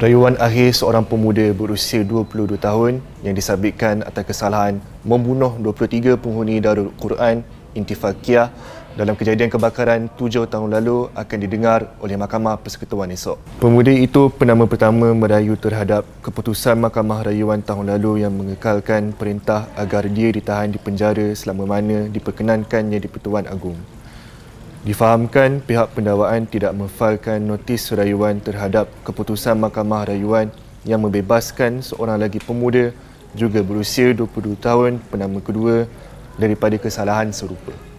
Rayuan akhir seorang pemuda berusia 22 tahun yang disabitkan atas kesalahan membunuh 23 penghuni Darul Quran Intifakiyah dalam kejadian kebakaran tujuh tahun lalu akan didengar oleh Mahkamah Persekutuan esok. Pemuda itu penama pertama merayu terhadap keputusan Mahkamah Rayuan tahun lalu yang mengekalkan perintah agar dia ditahan di penjara selama mana diperkenankannya di Pertuan Agung. Difahamkan pihak pendakwaan tidak memfailkan notis rayuan terhadap keputusan Mahkamah Rayuan yang membebaskan seorang lagi pemuda juga berusia 22 tahun penama kedua daripada kesalahan serupa.